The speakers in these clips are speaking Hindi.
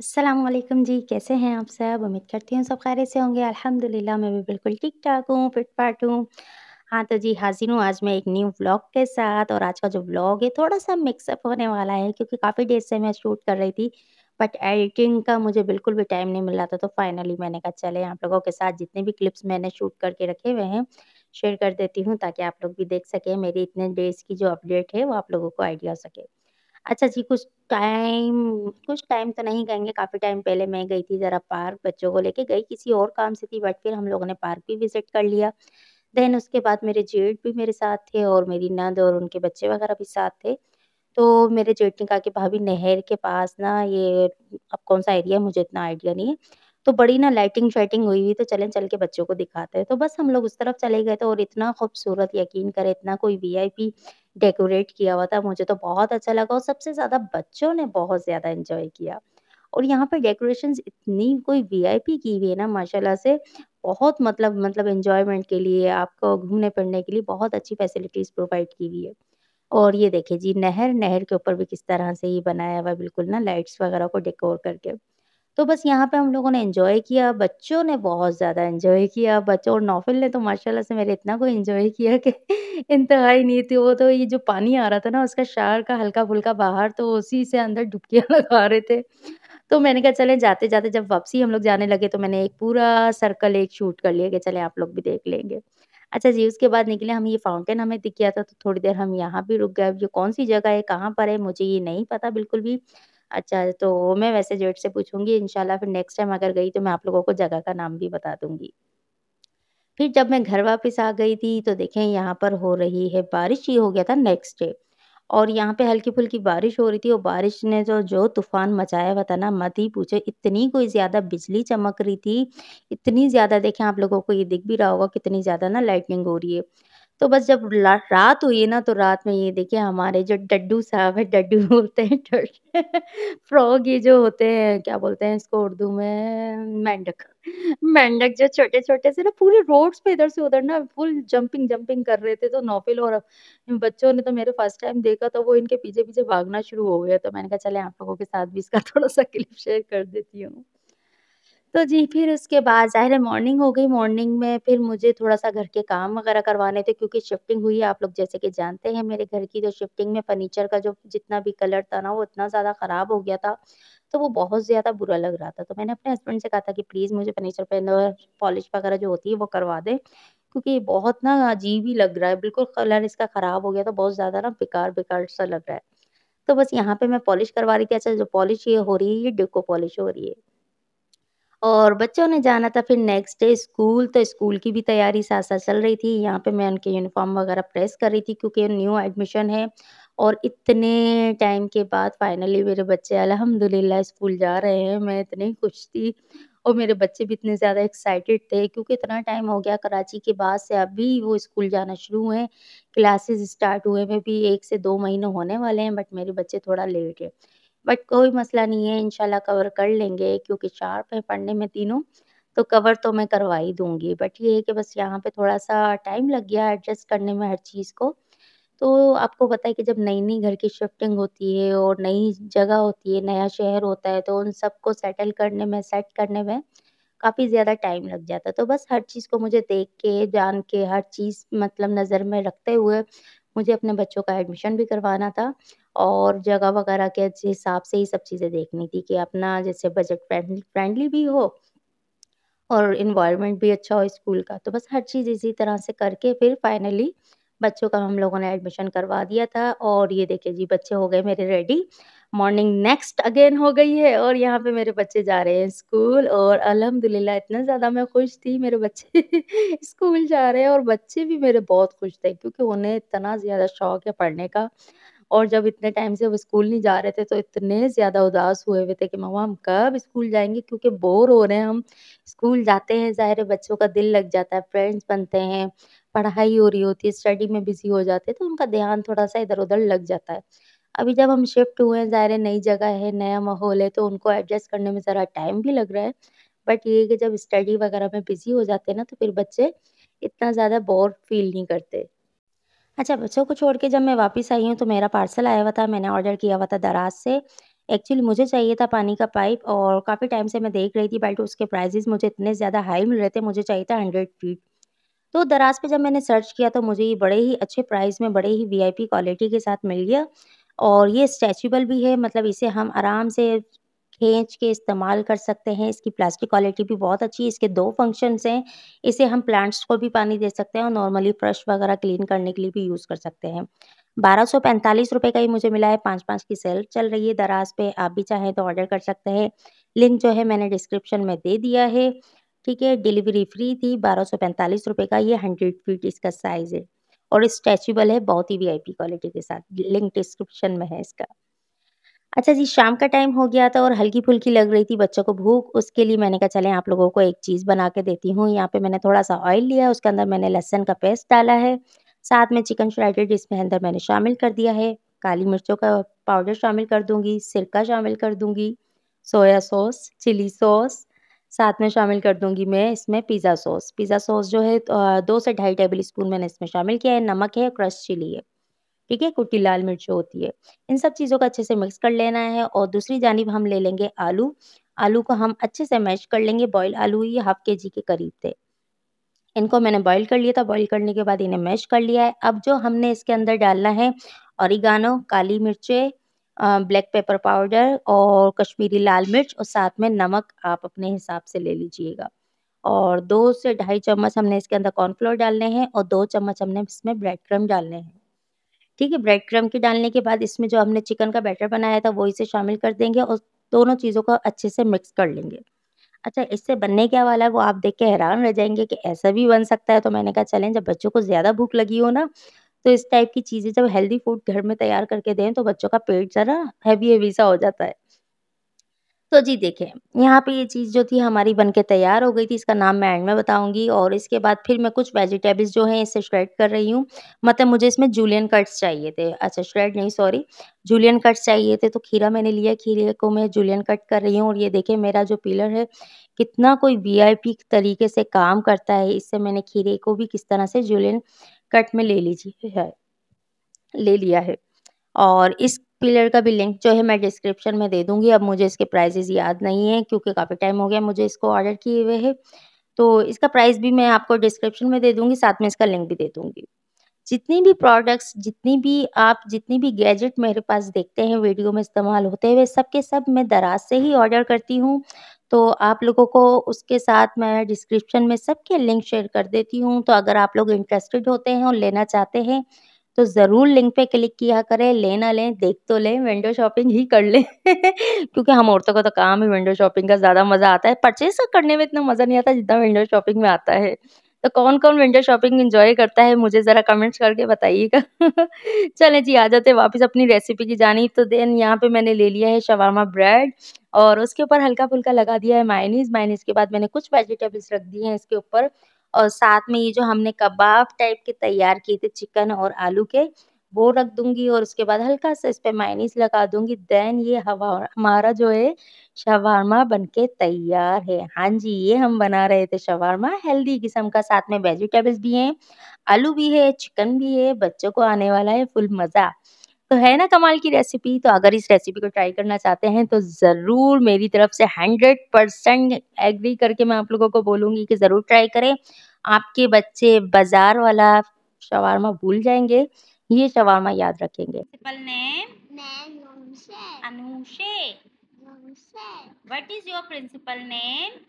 अस्सलाम जी, कैसे हैं आप सब? उम्मीद करती हूँ सब ख़ैर से होंगे अल्हम्दुलिल्लाह मैं भी बिल्कुल ठीक-ठाक हूँ, फिट-फाट हूँ। हाँ, तो जी हाज़िर हूँ आज मैं एक न्यू व्लॉग के साथ और आज का जो व्लॉग है थोड़ा-सा मिक्सअप होने वाला है क्योंकि काफ़ी डेज से मैं शूट कर रही थी, बट एडिटिंग का मुझे बिल्कुल भी टाइम नहीं मिल रहा था तो फाइनली मैंने कहा चले आप लोगों के साथ जितने भी क्लिप्स मैंने शूट करके रखे हुए हैं, शेयर कर देती हूँ ताकि आप लोग भी देख सकें मेरी इतने डेज़ की जो अपडेट है वो आप लोगों को आइडिया हो सके। अच्छा जी कुछ टाइम कुछ टाइम तो नहीं कहेंगे काफ़ी टाइम पहले मैं गई थी ज़रा पार्क बच्चों को लेके गई किसी और काम से थी बट फिर हम लोगों ने पार्क भी विज़िट कर लिया देन उसके बाद मेरे जेठ भी मेरे साथ थे और मेरी नंद और उनके बच्चे वगैरह भी साथ थे तो मेरे जेठ ने कहा कि भाभी नहर के पास ना ये अब कौन सा एरिया है मुझे इतना आइडिया नहीं है तो बड़ी ना लाइटिंग शाइटिंग हुई हुई तो चलें चल के बच्चों को दिखाते हैं तो बस हम लोग उस तरफ चले गए थे और इतना खूबसूरत यकीन करें इतना कोई वीआईपी डेकोरेट किया हुआ था मुझे तो बहुत अच्छा लगा और सबसे ज़्यादा बच्चों ने बहुत ज़्यादा इंजॉय किया और यहाँ पर डेकोरेशंस इतनी कोई वीआईपी की हुई है ना माशाल्लाह से बहुत मतलब मतलब इंजॉयमेंट के लिए आपको घूमने फिरने के लिए बहुत अच्छी फैसिलिटीज़ प्रोवाइड की हुई है और ये देखिए जी नहर नहर के ऊपर भी किस तरह से ये बनाया हुआ बिल्कुल ना लाइट्स वगैरह को डेकोर करके तो बस यहाँ पे हम लोगों ने एंजॉय किया बच्चों ने बहुत ज़्यादा एंजॉय किया बच्चों और नौफिल ने तो माशाल्लाह से मेरे इतना को एंजॉय किया कि इंतहाई नहीं थी वो तो ये जो पानी आ रहा था ना उसका शार का हल्का फुल्का बाहर तो उसी से अंदर डुबकियाँ लगा रहे थे तो मैंने कहा चले जाते जाते जब वापसी हम लोग जाने लगे तो मैंने एक पूरा सर्कल एक शूट कर लिया कि चले आप लोग भी देख लेंगे अच्छा जी उसके बाद निकले हम ये फाउंटेन हमें दिख गया था तो थोड़ी देर हम यहाँ भी रुक गए ये कौन सी जगह है कहाँ पर है मुझे ये नहीं पता बिल्कुल भी अच्छा तो मैं वैसे जेठ से पूछूंगी इनशाला फिर नेक्स्ट टाइम अगर गई तो मैं आप लोगों को जगह का नाम भी बता दूंगी फिर जब मैं घर वापस आ गई थी तो देखें यहाँ पर हो रही है बारिश ही हो गया था नेक्स्ट डे और यहाँ पे हल्की फुल्की बारिश हो रही थी और बारिश ने जो जो तूफान मचाया हुआ था ना मत ही पूछो इतनी कोई ज़्यादा बिजली चमक रही थी इतनी ज़्यादा देखें आप लोगों को ये दिख भी रहा होगा कितनी ज़्यादा ना लाइटनिंग हो रही है तो बस जब रात हुई ना तो रात में ये देखिए हमारे जो डड्डू साहब है डड्डू बोलते हैं फ्रॉग ये जो होते हैं क्या बोलते हैं इसको उर्दू में मेंढक मेंढक जो छोटे छोटे से ना पूरे रोड्स पे इधर से उधर ना फुल जंपिंग जंपिंग कर रहे थे तो नोफिल और बच्चों ने तो मेरे फर्स्ट टाइम देखा तो वो इनके पीछे पीछे भागना शुरू हो गया तो मैंने कहा चले आप लोगों के साथ भी इसका थोड़ा सा क्लिप शेयर कर देती हूँ तो जी, फिर उसके बाद ज़ाहिर है मॉर्निंग हो गई, मॉर्निंग में फिर मुझे थोड़ा-सा घर के काम वगैरह करवाने थे क्योंकि शिफ्टिंग हुई है, आप लोग जैसे कि जानते हैं मेरे घर की जो शिफ्टिंग में फ़र्नीचर का जो जितना भी कलर था ना, वो इतना ज़्यादा ख़राब हो गया था, तो वो बहुत ज़्यादा बुरा लग रहा था। तो मैंने अपने हस्बैंड से कहा था कि प्लीज़ मुझे फ़र्नीचर पे पॉलिश वगैरह जो होती है, वो करवा दें क्योंकि बहुत ना अजीब ही लग रहा है, बिल्कुल कलर इसका ख़राब हो गया था, बहुत ज़्यादा ना बेकार-बेकार सा लग रहा है। तो बस यहाँ पे मैं पॉलिश करवा रही थी। अच्छा, जो पॉलिश ये हो रही है, ये डिको पॉलिश हो रही है। और बच्चों ने जाना था फिर नेक्स्ट डे स्कूल तो स्कूल की भी तैयारी साथ साथ चल रही थी यहाँ पे मैं उनके यूनिफॉर्म वगैरह प्रेस कर रही थी क्योंकि न्यू एडमिशन है और इतने टाइम के बाद फाइनली मेरे बच्चे अलहमदिल्ला स्कूल जा रहे हैं मैं इतनी खुश थी और मेरे बच्चे भी इतने ज़्यादा एक्साइटेड थे क्योंकि इतना टाइम हो गया कराची के बाद से अभी वो स्कूल जाना शुरू हुए क्लासेस स्टार्ट हुए में भी एक से दो महीने होने वाले हैं बट मेरे बच्चे थोड़ा लेट है बट कोई मसला नहीं है इनशाला कवर कर लेंगे क्योंकि शार्प है पढ़ने में तीनों तो कवर तो मैं करवा ही दूंगी बट ये है कि बस यहाँ पे थोड़ा सा टाइम लग गया एडजस्ट करने में हर चीज़ को तो आपको पता है कि जब नई नई घर की शिफ्टिंग होती है और नई जगह होती है नया शहर होता है तो उन सबको सेटल करने में सेट करने में काफ़ी ज़्यादा टाइम लग जाता है तो बस हर चीज़ को मुझे देख के जान के हर चीज़ मतलब नज़र में रखते हुए मुझे अपने बच्चों का एडमिशन भी करवाना था और जगह वगैरह के हिसाब से ही सब चीज़ें देखनी थी कि अपना जैसे बजट फ्रेंडली फ्रेंडली भी हो और इन्वायरमेंट भी अच्छा हो स्कूल का तो बस हर चीज़ इसी तरह से करके फिर फाइनली बच्चों का हम लोगों ने एडमिशन करवा दिया था और ये देखिए जी बच्चे हो गए मेरे रेडी मॉर्निंग नेक्स्ट अगेन हो गई है और यहाँ पे मेरे बच्चे जा रहे हैं स्कूल और अल्हम्दुलिल्लाह इतना ज़्यादा मैं खुश थी मेरे बच्चे स्कूल जा रहे हैं और बच्चे भी मेरे बहुत खुश थे क्योंकि उन्हें इतना ज़्यादा शौक है पढ़ने का और जब इतने टाइम से वो स्कूल नहीं जा रहे थे तो इतने ज़्यादा उदास हुए हुए थे कि मम्मा हम कब स्कूल जाएंगे क्योंकि बोर हो रहे हैं हम स्कूल जाते हैं ज़ाहिर है बच्चों का दिल लग जाता है फ्रेंड्स बनते हैं पढ़ाई हो रही होती है स्टडी में बिज़ी हो जाते हैं तो उनका ध्यान थोड़ा सा इधर उधर लग जाता है अभी जब हम शिफ्ट हुए हैं ज़ाहिर है नई जगह है नया माहौल है तो उनको एडजस्ट करने में ज़रा टाइम भी लग रहा है बट ये कि जब स्टडी वगैरह में बिज़ी हो जाते हैं ना तो फिर बच्चे इतना ज़्यादा बोर फील नहीं करते अच्छा बच्चों को छोड़ के जब मैं वापस आई हूँ तो मेरा पार्सल आया हुआ था मैंने ऑर्डर किया हुआ था दराज से एक्चुअली मुझे चाहिए था पानी का पाइप और काफ़ी टाइम से मैं देख रही थी बट उसके प्राइजेज मुझे इतने ज़्यादा हाई मिल रहे थे मुझे चाहिए था हंड्रेड फीट तो दराज पे जब मैंने सर्च किया तो मुझे ये बड़े ही अच्छे प्राइस में बड़े ही वीआईपी क्वालिटी के साथ मिल गया और ये स्ट्रेचबल भी है मतलब इसे हम आराम से खींच के इस्तेमाल कर सकते हैं इसकी प्लास्टिक क्वालिटी भी बहुत अच्छी है इसके दो फंक्शंस हैं इसे हम प्लांट्स को भी पानी दे सकते हैं और नॉर्मली फ्रश वगैरह क्लीन करने के लिए भी यूज़ कर सकते हैं बारह सौ पैंतालीस रुपये का ही मुझे मिला है पाँच पाँच की सेल चल रही है दराज पे आप भी चाहें तो ऑर्डर कर सकते हैं लिंक जो है मैंने डिस्क्रिप्शन में दे दिया है ठीक है डिलीवरी फ्री थी बारह सौ पैंतालीस रुपये का ये हंड्रेड फीट इसका साइज़ है और स्ट्रेचेबल है बहुत ही वीआईपी क्वालिटी के साथ लिंक डिस्क्रिप्शन में है इसका अच्छा जी शाम का टाइम हो गया था और हल्की-फुल्की लग रही थी बच्चों को भूख, उसके लिए मैंने कहा चलें आप लोगों को एक चीज़ बना के देती हूँ। यहाँ पे मैंने थोड़ा-सा ऑयल लिया है, उसके अंदर मैंने लहसन का पेस्ट डाला है, साथ में चिकन श्रेडेड इसमें अंदर मैंने शामिल कर दिया है, काली मिर्चों का पाउडर शामिल कर दूँगी, सिरका शामिल कर दूँगी, सोया सॉस, चिली सॉस, साथ में शामिल कर दूँगी मैं इसमें पिज़्ज़ा सॉस। पिज़्ज़ा सॉस जो है दो से ढाई टेबल स्पून मैंने इसमें शामिल किया है, नमक है, क्रश चिली है। ठीक है कुटी लाल मिर्च होती है इन सब चीज़ों को अच्छे से मिक्स कर लेना है और दूसरी जानब हम ले लेंगे आलू आलू को हम अच्छे से मैश कर लेंगे बॉयल आलू ये हाफ के जी के करीब थे इनको मैंने बॉईल कर लिया था बॉईल करने के बाद इन्हें मैश कर लिया है अब जो हमने इसके अंदर डालना है औरिगानो काली मिर्चें ब्लैक पेपर पाउडर और कश्मीरी लाल मिर्च और साथ में नमक आप अपने हिसाब से ले लीजिएगा और दो से ढाई चम्मच हमने इसके अंदर कॉर्नफ्लोर डालने हैं और दो चम्मच हमने इसमें ब्रेड क्रम डालने हैं ठीक है ब्रेड क्रम के डालने के बाद इसमें जो हमने चिकन का बैटर बनाया था वो इसे शामिल कर देंगे और दोनों चीज़ों को अच्छे से मिक्स कर लेंगे अच्छा इससे बनने क्या वाला है वो आप देख के हैरान रह जाएंगे कि ऐसा भी बन सकता है तो मैंने कहा चलें जब बच्चों को ज़्यादा भूख लगी हो ना तो इस टाइप की चीज़ें जब हेल्दी फूड घर में तैयार करके दें तो बच्चों का पेट ज़रा हैवी हैवी सा हो जाता है तो जी देखें यहाँ पे ये चीज़ जो थी हमारी बन के तैयार हो गई थी इसका नाम मैं एंड में बताऊंगी और इसके बाद फिर मैं कुछ वेजिटेबल्स जो हैं इसे श्रेड कर रही हूँ मतलब मुझे इसमें जूलियन कट्स चाहिए थे अच्छा श्रेड नहीं सॉरी जूलियन कट्स चाहिए थे तो खीरा मैंने लिया खीरे को मैं जूलियन कट कर रही हूँ और ये देखें मेरा जो पिलर है कितना कोई वी तरीके से काम करता है इससे मैंने खीरे को भी किस तरह से जूलियन कट में ले लीजिए है ले लिया है और इस पिलर का भी लिंक जो है मैं डिस्क्रिप्शन में दे दूंगी अब मुझे इसके प्राइजेज़ याद नहीं है क्योंकि काफ़ी टाइम हो गया मुझे इसको ऑर्डर किए हुए है तो इसका प्राइस भी मैं आपको डिस्क्रिप्शन में दे दूंगी साथ में इसका लिंक भी दे दूंगी जितनी भी प्रोडक्ट्स जितनी भी आप जितनी भी गैजेट मेरे पास देखते हैं वीडियो में इस्तेमाल होते हुए सब के सब मैं दराज से ही ऑर्डर करती हूँ तो आप लोगों को उसके साथ मैं डिस्क्रिप्शन में सबके लिंक शेयर कर देती हूँ तो अगर आप लोग इंटरेस्टेड होते हैं और लेना चाहते हैं तो ज़रूर लिंक पे क्लिक किया करें ले ना लें देख तो लें विंडो शॉपिंग ही कर लें क्योंकि हम औरतों का तो काम ही विंडो शॉपिंग का ज़्यादा मज़ा आता है परचेज तो करने में इतना मज़ा नहीं आता जितना विंडो शॉपिंग में आता है तो कौन कौन विंडो शॉपिंग इंजॉय करता है मुझे ज़रा कमेंट्स करके बताइएगा चलें जी आ जाते वापस अपनी रेसिपी की जानी तो देन यहाँ पे मैंने ले लिया है शवामा ब्रेड और उसके ऊपर हल्का फुल्का लगा दिया है मायनीज मायनीज के बाद मैंने कुछ वेजिटेबल्स रख दिए हैं इसके ऊपर और साथ में ये जो हमने कबाब टाइप के तैयार किए थे चिकन और आलू के वो रख दूंगी और उसके बाद हल्का सा इस पर माइनिस लगा दूंगी देन ये हवा हमारा जो है शवारमा बनके तैयार है हाँ जी ये हम बना रहे थे शवारमा हेल्दी किस्म का साथ में वेजिटेबल्स भी हैं आलू भी है चिकन भी है बच्चों को आने वाला है फुल मज़ा तो है ना कमाल की रेसिपी तो अगर इस रेसिपी को ट्राई करना चाहते हैं तो ज़रूर मेरी तरफ से हंड्रेड परसेंट एग्री करके मैं आप लोगों को बोलूँगी कि ज़रूर ट्राई करें आपके बच्चे बाज़ार वाला शवारमा भूल जाएंगे ये शवारमा याद रखेंगे what is your principal name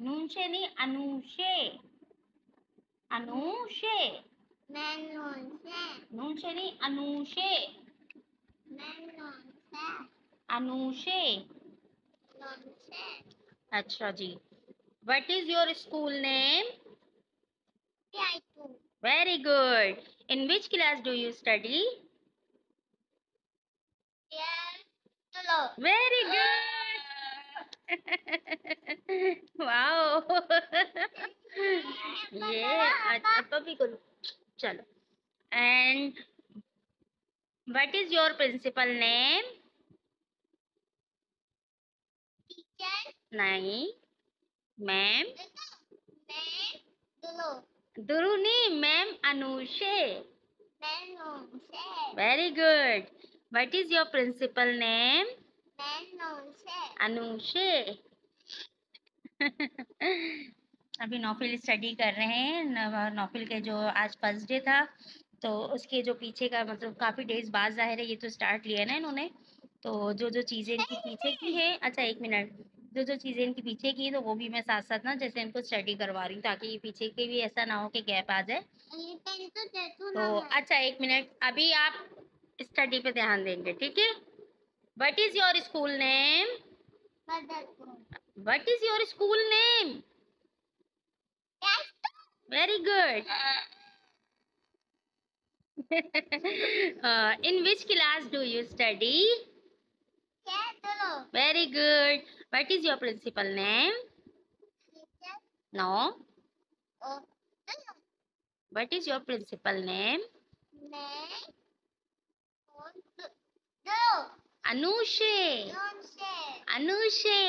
नूनशे नहीं अनुशे अनुशे नून से नहीं अनुषे अनुषे अच्छा जी what is your school name very good in which class do you study very good wow ये अच्छा पपी को चलो and what is your principal name teacher नहीं ma'am duruni ma'am anushe very good what is your principal name anushe anushe अभी नोफिल स्टडी कर रहे हैं नोफिल के जो आज फर्स्ट डे था तो उसके जो पीछे का मतलब काफ़ी डेज बाद जाहिर है ये तो स्टार्ट लिया ना इन्होंने तो जो जो चीज़ें इनकी पीछे की है अच्छा एक मिनट जो जो चीज़ें इनके पीछे की तो वो भी मैं साथ साथ ना जैसे इनको स्टडी करवा रही हूँ ताकि ये पीछे के भी ऐसा ना हो कि गैप आ जाए तो अच्छा एक मिनट अभी आप स्टडी पे ध्यान देंगे ठीक है what is your school name what is your school name Very good. uh, in which class do you study? Very good. What is your principal name? Oh, no. What is your principal name? Anushe Anushe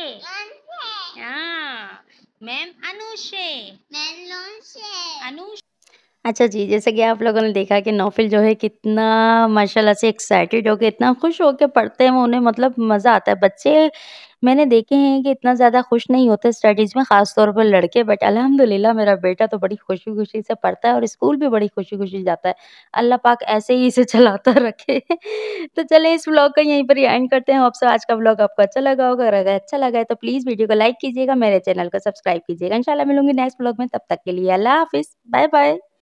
ma'am Anushe Anushe अच्छा जी जैसे कि आप लोगों ने देखा कि नौफिल जो है कितना माशाल्लाह से एक्साइटेड हो के इतना खुश के पढ़ते हैं उन्हें मतलब मज़ा आता है बच्चे मैंने देखे हैं कि इतना ज़्यादा खुश नहीं होते स्टडीज़ में ख़ास तौर पर लड़के बट अल्हम्दुलिल्लाह मेरा बेटा तो बड़ी खुशी-खुशी से पढ़ता है और स्कूल भी बड़ी खुशी-खुशी जाता है। अल्लाह पाक ऐसे ही इसे चलाता रखे। तो चले इस ब्लॉग का यहीं पर ही एंड करते हैं। आपसे आज का ब्लॉग आपको अच्छा लगा होगा अगर अच्छा लगा है तो प्लीज़ वीडियो को लाइक कीजिएगा, मेरे चैनल को सब्सक्राइब कीजिएगा। इंशाल्लाह मिलूंगी नेक्स्ट ब्लॉग में तब तक के लिए अल्लाह हाफ़िज़, बाय-बाय।